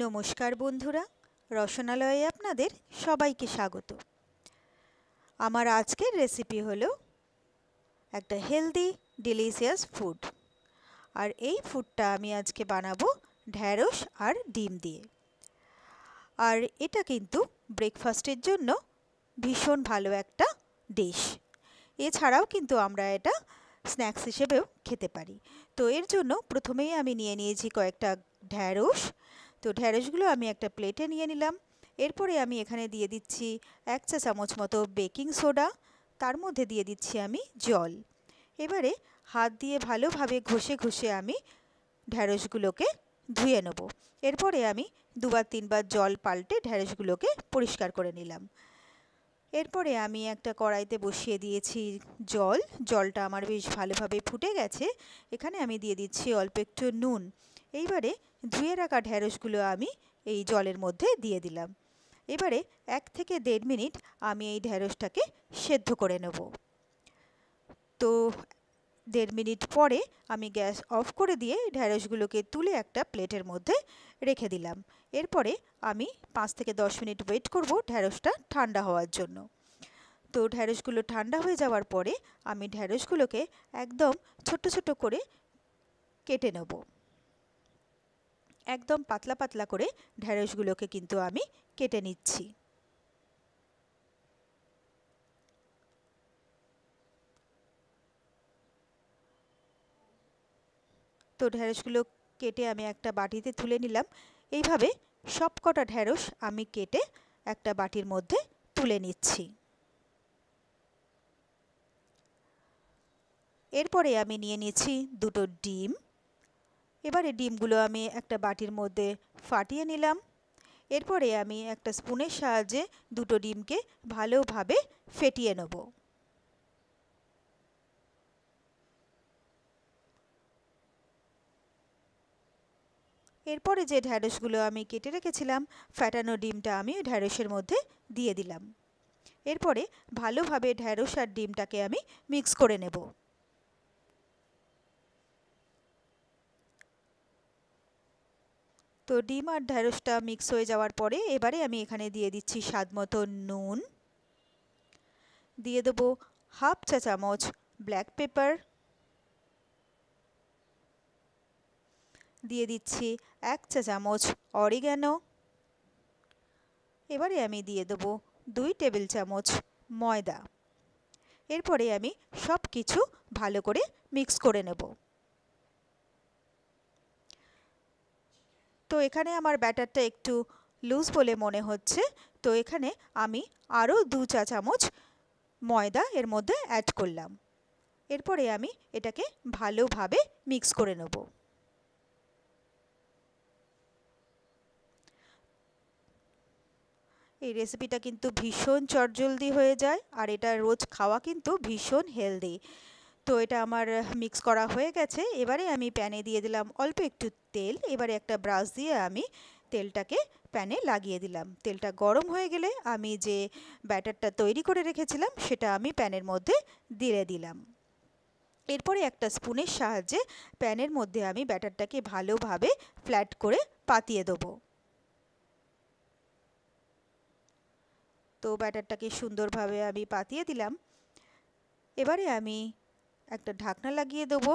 নমস্কার বন্ধুরা রসনালয়ে আপনাদের সবাইকে স্বাগত আমার আজকের রেসিপি হলো একটা হেলদি ডিলিশিয়াস ফুড আর এই ফুডটা আমি আজকে বানাবো ঢ্যাঁড়স আর ডিম দিয়ে আর এটা কিন্তু ব্রেকফাস্টের জন্য ভীষণ ভালো একটা ডিশ এছাড়াও কিন্তু আমরা এটা স্ন্যাক্স হিসেবেও খেতে পারি তো এর জন্য প্রথমেই আমি নিয়ে নিয়েছি কয়েকটা ঢ্যাঁড়স তো ঢ্যাঁড়সগুলো আমি একটা প্লেটে নিয়ে নিলাম এরপরে আমি এখানে দিয়ে দিচ্ছি এক চা চামচ মতো বেকিং সোডা তার মধ্যে দিয়ে দিচ্ছি আমি জল এবারে হাত দিয়ে ভালোভাবে ঘষে ঘষে আমি ঢ্যাঁড়সগুলোকে ধুয়ে নেব এরপরে আমি দুবার তিনবার জল পাল্টে ঢ্যাঁড়সগুলোকে পরিষ্কার করে নিলাম এরপরে আমি একটা কড়াইতে বসিয়ে দিয়েছি জল জলটা আমার বেশ ভালোভাবে ফুটে গেছে এখানে আমি দিয়ে দিচ্ছি অল্প একটু নুন এইবারে ধুয়ে রাখা ঢ্যাঁড়সগুলো আমি এই জলের মধ্যে দিয়ে দিলাম এবারে এক থেকে দেড় মিনিট আমি এই ঢ্যাঁড়সটাকে সেদ্ধ করে নেব তো দেড় মিনিট পরে আমি গ্যাস অফ করে দিয়ে ঢ্যাঁড়সগুলোকে তুলে একটা প্লেটের মধ্যে রেখে দিলাম এরপরে আমি পাঁচ থেকে দশ মিনিট ওয়েট করব ঢ্যাঁড়সটা ঠান্ডা হওয়ার জন্য তো ঢ্যাঁড়সগুলো ঠান্ডা হয়ে যাওয়ার পরে আমি ঢ্যাঁড়সগুলোকে একদম ছোট ছোট করে কেটে নেবো একদম পাতলা পাতলা করে ঢ্যাঁড়সগুলোকে কিন্তু আমি কেটে নিচ্ছি তো ঢ্যাঁড়সগুলো কেটে আমি একটা বাটিতে তুলে নিলাম এইভাবে সবকটা ঢ্যাঁড়স আমি কেটে একটা বাটির মধ্যে তুলে নিচ্ছি এরপরে আমি নিয়ে নিয়েছি দুটো ডিম এবারে ডিমগুলো আমি একটা বাটির মধ্যে ফাটিয়ে নিলাম এরপরে আমি একটা স্পুনের সাহায্যে দুটো ডিমকে ভালোভাবে ফেটিয়ে নেব এরপরে যে ঢ্যাঁড়সগুলো আমি কেটে রেখেছিলাম ফ্যাটানো ডিমটা আমি ঢ্যাঁড়সের মধ্যে দিয়ে দিলাম এরপরে ভালোভাবে ঢ্যাঁড়স আর ডিমটাকে আমি মিক্স করে নেবো তো ডিম আর ঢ্যাঁড়সটা মিক্স হয়ে যাওয়ার পরে এবারে আমি এখানে দিয়ে দিচ্ছি স্বাদ মতো নুন দিয়ে দেবো হাফ চা চামচ ব্ল্যাক পেপার দিয়ে দিচ্ছি এক চা চামচ অরিগ্যানো এবারে আমি দিয়ে দেবো দুই টেবিল চামচ ময়দা এরপরে আমি সব কিছু ভালো করে মিক্স করে নেবো তো এখানে আমার ব্যাটারটা একটু লুজ বলে মনে হচ্ছে তো এখানে আমি আরও দু চা চামচ ময়দা এর মধ্যে অ্যাড করলাম এরপরে আমি এটাকে ভালোভাবে মিক্স করে নেব এই রেসিপিটা কিন্তু ভীষণ চটজলদি হয়ে যায় আর এটা রোজ খাওয়া কিন্তু ভীষণ হেলদি তো এটা আমার মিক্স করা হয়ে গেছে এবারে আমি প্যানে দিয়ে দিলাম অল্প একটু তেল এবারে একটা ব্রাশ দিয়ে আমি তেলটাকে প্যানে লাগিয়ে দিলাম তেলটা গরম হয়ে গেলে আমি যে ব্যাটারটা তৈরি করে রেখেছিলাম সেটা আমি প্যানের মধ্যে দিয়ে দিলাম এরপরে একটা স্পুনের সাহায্যে প্যানের মধ্যে আমি ব্যাটারটাকে ভালোভাবে ফ্ল্যাট করে পাতিয়ে দেবো তো ব্যাটারটাকে সুন্দরভাবে আমি পাতিয়ে দিলাম এবারে আমি একটা ঢাকনা লাগিয়ে দেবো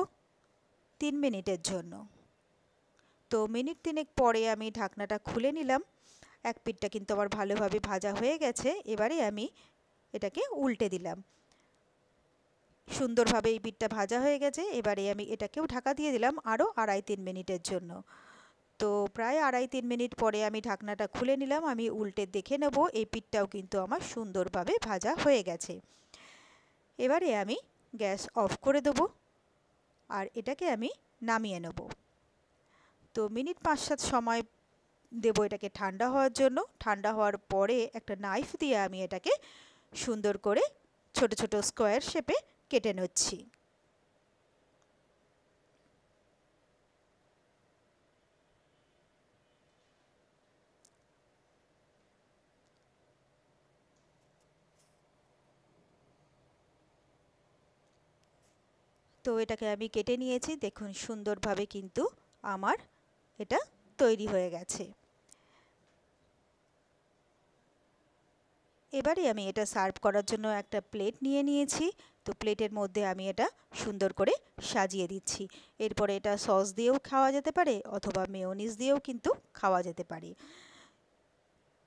তিন মিনিটের জন্য তো মিনিট তিনেক পরে আমি ঢাকনাটা খুলে নিলাম এক পিঠটা কিন্তু আমার ভালোভাবে ভাজা হয়ে গেছে এবারে আমি এটাকে উল্টে দিলাম সুন্দরভাবে এই পিঠটা ভাজা হয়ে গেছে এবারে আমি এটাকেও ঢাকা দিয়ে দিলাম আরও আড়াই তিন মিনিটের জন্য তো প্রায় আড়াই তিন মিনিট পরে আমি ঢাকনাটা খুলে নিলাম আমি উল্টে দেখে নেব এই পিঠটাও কিন্তু আমার সুন্দরভাবে ভাজা হয়ে গেছে এবারে আমি গ্যাস অফ করে দেবো আর এটাকে আমি নামিয়ে নেব তো মিনিট পাঁচ সাত সময় দেবো এটাকে ঠান্ডা হওয়ার জন্য ঠান্ডা হওয়ার পরে একটা নাইফ দিয়ে আমি এটাকে সুন্দর করে ছোট ছোট স্কোয়ার শেপে কেটে নিচ্ছি তো এটাকে আমি কেটে নিয়েছি দেখুন সুন্দরভাবে কিন্তু আমার এটা তৈরি হয়ে গেছে এবারে আমি এটা সার্ভ করার জন্য একটা প্লেট নিয়ে নিয়েছি তো প্লেটের মধ্যে আমি এটা সুন্দর করে সাজিয়ে দিচ্ছি এরপরে এটা সস দিয়েও খাওয়া যেতে পারে অথবা মেয়নিস দিয়েও কিন্তু খাওয়া যেতে পারে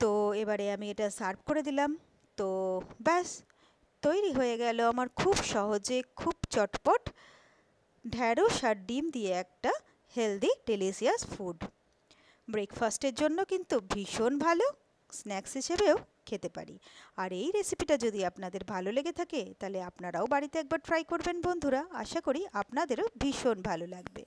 তো এবারে আমি এটা সার্ভ করে দিলাম তো ব্যাস তৈরি হয়ে গেল আমার খুব সহজে খুব চটপট ঢ্যাঁড়স আর ডিম দিয়ে একটা হেলদি ডেলিসিয়াস ফুড ব্রেকফাস্টের জন্য কিন্তু ভীষণ ভালো স্ন্যাক্স হিসেবেও খেতে পারি আর এই রেসিপিটা যদি আপনাদের ভালো লেগে থাকে তাহলে আপনারাও বাড়িতে একবার ট্রাই করবেন বন্ধুরা আশা করি আপনাদেরও ভীষণ ভালো লাগবে